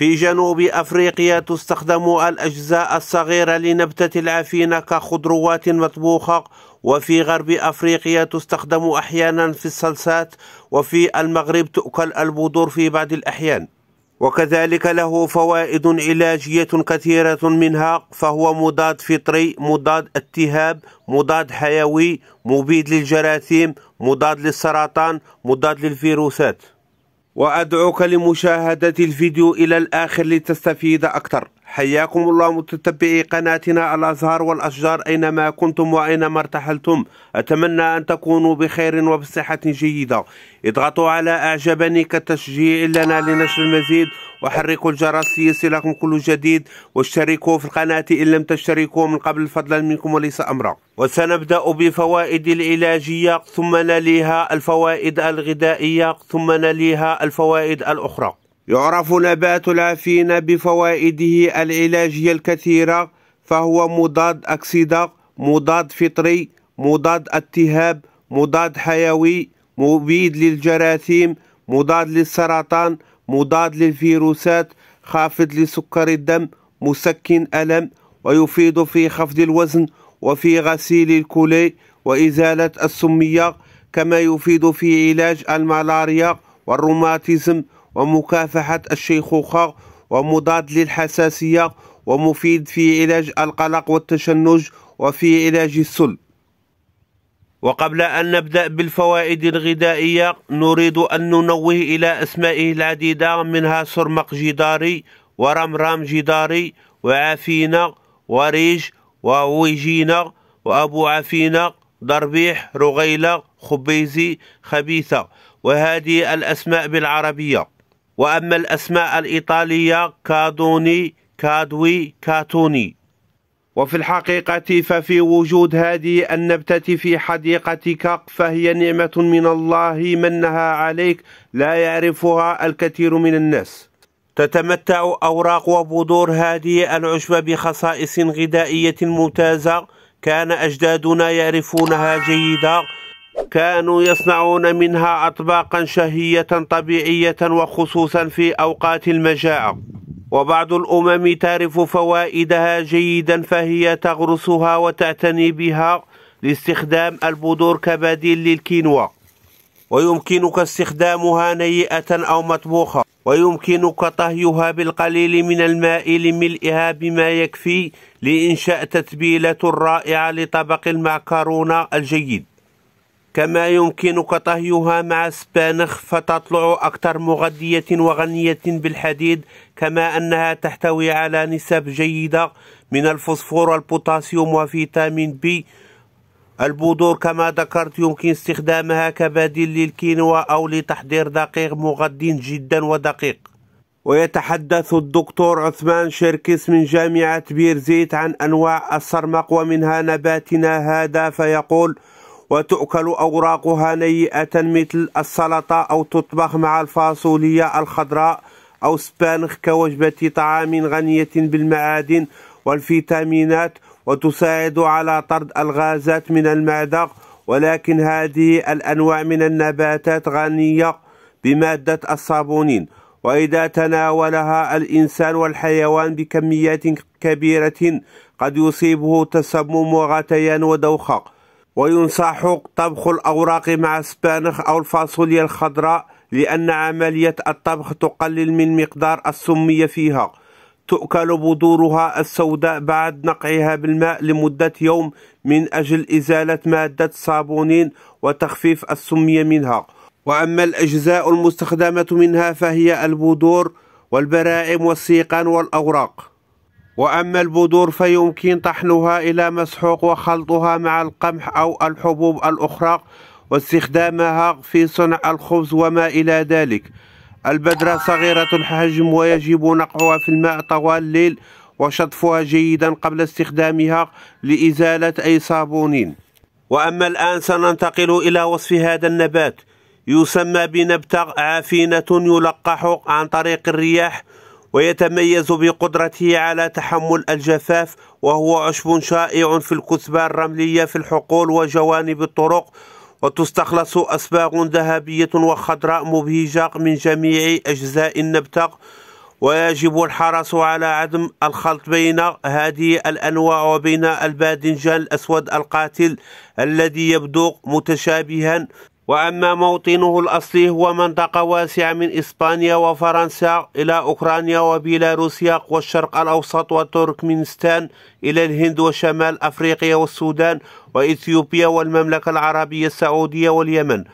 في جنوب أفريقيا تستخدم الأجزاء الصغيرة لنبتة العفينة كخضروات مطبوخة وفي غرب أفريقيا تستخدم أحيانا في الصلصات وفي المغرب تؤكل البذور في بعض الأحيان وكذلك له فوائد علاجية كثيرة منها فهو مضاد فطري مضاد التهاب مضاد حيوي مبيد للجراثيم مضاد للسرطان مضاد للفيروسات وأدعوك لمشاهدة الفيديو إلى الآخر لتستفيد أكثر حياكم الله متتبعي قناتنا الأزهار والأشجار أينما كنتم وأينما ارتحلتم أتمنى أن تكونوا بخير وبصحة جيدة اضغطوا على أعجبني كتشجيع لنا لنشر المزيد وحركوا الجرس ليصلكم كل جديد واشتركوا في القناة إن لم تشتركوا من قبل فضلا منكم وليس أمرا وسنبدأ بفوائد العلاجية ثم نليها الفوائد الغذائية ثم نليها الفوائد الأخرى يعرف نبات العفين بفوائده العلاجية الكثيرة فهو مضاد أكسدة مضاد فطري مضاد التهاب مضاد حيوي مبيد للجراثيم مضاد للسرطان مضاد للفيروسات خافض لسكر الدم مسكن ألم ويفيد في خفض الوزن وفي غسيل الكلي وإزالة السمية كما يفيد في علاج الملاريا والروماتيزم ومكافحة الشيخوخة ومضاد للحساسية ومفيد في علاج القلق والتشنج وفي علاج السل وقبل أن نبدأ بالفوائد الغذائية نريد أن ننوه إلى أسمائه العديدة منها سرمق جداري ورمرام جداري وعافينا وريج وويجينا وأبو عفينة ضربيح رغيلة خبيزي خبيثة وهذه الأسماء بالعربية وأما الأسماء الإيطالية كادوني كادوي كاتوني وفي الحقيقة ففي وجود هذه النبتة في حديقتك فهي نعمة من الله منها عليك لا يعرفها الكثير من الناس تتمتع أوراق وبذور هذه العشبة بخصائص غذائية ممتازة كان أجدادنا يعرفونها جيداً كانوا يصنعون منها أطباقا شهية طبيعية وخصوصا في أوقات المجاعة وبعض الأمم تعرف فوائدها جيدا فهي تغرسها وتعتني بها لاستخدام البذور كبديل للكينوا ويمكنك استخدامها نيئة أو مطبوخة ويمكنك طهيها بالقليل من الماء لملئها بما يكفي لإنشاء تتبيلة رائعة لطبق المعكرونة الجيد كما يمكنك طهيها مع سبانخ فتطلع أكثر مغذية وغنية بالحديد كما أنها تحتوي على نسب جيدة من الفوسفور والبوتاسيوم وفيتامين بي البذور كما ذكرت يمكن استخدامها كبديل للكينوا أو لتحضير دقيق مغذي جدا ودقيق ويتحدث الدكتور عثمان شركس من جامعة بيرزيت عن أنواع السرمق ومنها نباتنا هذا فيقول وتؤكل أوراقها نيئة مثل السلطة أو تطبخ مع الفاصوليا الخضراء أو سبانخ كوجبة طعام غنية بالمعادن والفيتامينات وتساعد على طرد الغازات من المعدة ولكن هذه الأنواع من النباتات غنية بمادة الصابونين وإذا تناولها الإنسان والحيوان بكميات كبيرة قد يصيبه تسمم وغثيان ودوخة وينصح طبخ الأوراق مع السبانخ أو الفاصوليا الخضراء لأن عملية الطبخ تقلل من مقدار السمية فيها تؤكل بذورها السوداء بعد نقعها بالماء لمدة يوم من أجل إزالة مادة الصابونين وتخفيف السمية منها وأما الأجزاء المستخدمة منها فهي البذور والبراعم والسيقان والأوراق وأما البذور فيمكن طحنها إلى مسحوق وخلطها مع القمح أو الحبوب الأخرى واستخدامها في صنع الخبز وما إلى ذلك البذرة صغيرة الحجم ويجب نقعها في الماء طوال الليل وشطفها جيدا قبل استخدامها لإزالة أي صابون وأما الآن سننتقل إلى وصف هذا النبات يسمى بنبتة عفينة يلقح عن طريق الرياح ويتميز بقدرته على تحمل الجفاف وهو عشب شائع في الكثبة الرملية في الحقول وجوانب الطرق وتستخلص أسباغ ذهبية وخضراء مبهجة من جميع أجزاء النبتة ويجب الحرص على عدم الخلط بين هذه الأنواع وبين الباذنجان الأسود القاتل الذي يبدو متشابها وأما موطنه الأصلي هو منطقة واسعة من إسبانيا وفرنسا إلى أوكرانيا وبيلاروسيا والشرق الأوسط وتركمانستان إلى الهند وشمال أفريقيا والسودان وإثيوبيا والمملكة العربية السعودية واليمن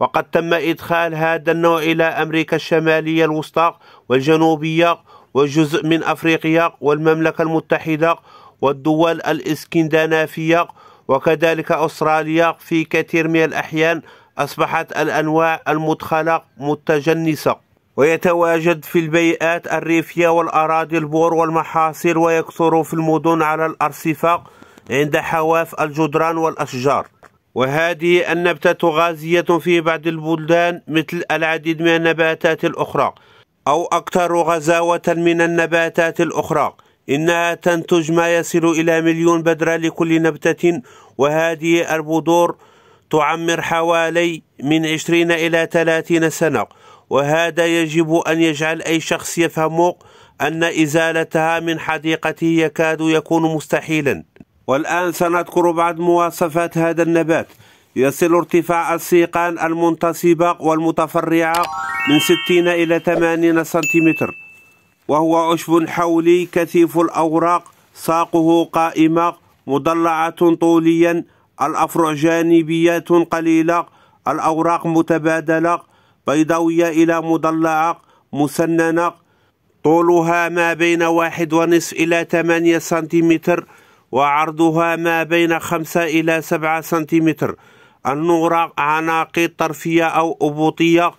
وقد تم إدخال هذا النوع إلى أمريكا الشمالية الوسطى والجنوبية وجزء من أفريقيا والمملكة المتحدة والدول الإسكندنافية وكذلك أستراليا في كثير من الأحيان أصبحت الأنواع المدخلة متجنسة ويتواجد في البيئات الريفية والأراضي البور والمحاصيل ويكثر في المدن على الأرصفة عند حواف الجدران والأشجار وهذه النبتة غازية في بعض البلدان مثل العديد من النباتات الأخرى أو أكثر غزاوة من النباتات الأخرى إنها تنتج ما يصل إلى مليون بذرة لكل نبتة وهذه البذور تعمر حوالي من 20 إلى 30 سنة وهذا يجب أن يجعل أي شخص يفهم أن إزالتها من حديقته يكاد يكون مستحيلا والآن سنذكر بعض مواصفات هذا النبات يصل ارتفاع السيقان المنتصبة والمتفرعة من 60 إلى 80 سنتيمتر وهو عشب حولي كثيف الأوراق ساقه قائمة مضلعة طوليا الافرع جانبية قليلة الأوراق متبادلة بيضاوية إلى مضلعة مسننة طولها ما بين واحد ونصف إلى ثمانية سنتيمتر وعرضها ما بين خمسة إلى سبعة سنتيمتر النورة عناقيد طرفية أو أبوطية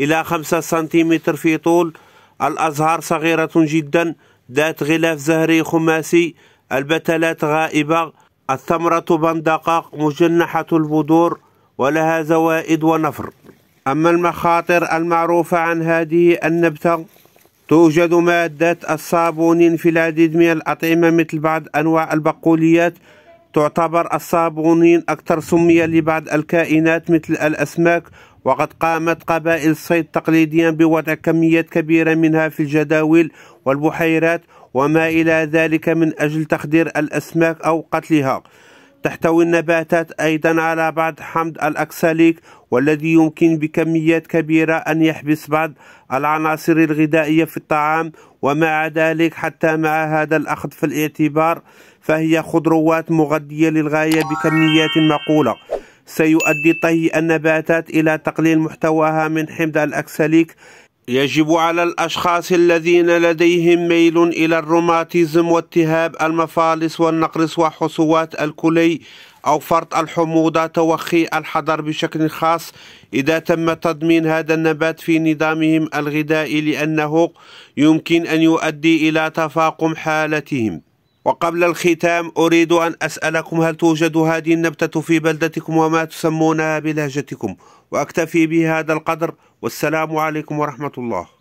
إلى خمسة سنتيمتر في طول الأزهار صغيرة جدا ذات غلاف زهري خماسي البتلات غائبة الثمرة بندقاق مجنحة البذور ولها زوائد ونفر أما المخاطر المعروفة عن هذه النبتة توجد مادة الصابونين في العديد من الأطعمة مثل بعض أنواع البقوليات تعتبر الصابونين أكثر سمية لبعض الكائنات مثل الأسماك وقد قامت قبائل الصيد تقليديا بوضع كميات كبيرة منها في الجداول والبحيرات وما إلى ذلك من أجل تخدير الأسماك أو قتلها تحتوي النباتات أيضا على بعض حمض الأكساليك والذي يمكن بكميات كبيرة أن يحبس بعض العناصر الغذائية في الطعام ومع ذلك حتى مع هذا الأخذ في الاعتبار فهي خضروات مغذية للغاية بكميات معقولة سيؤدي طهي النباتات إلى تقليل محتواها من حمض الأكساليك يجب على الأشخاص الذين لديهم ميل إلى الروماتيزم والتهاب المفالص والنقرس وحصوات الكلي أو فرط الحموضة توخي الحضر بشكل خاص إذا تم تضمين هذا النبات في نظامهم الغذائي لأنه يمكن أن يؤدي إلى تفاقم حالتهم وقبل الختام أريد أن أسألكم هل توجد هذه النبتة في بلدتكم وما تسمونها بلهجتكم وأكتفي بهذا القدر والسلام عليكم ورحمة الله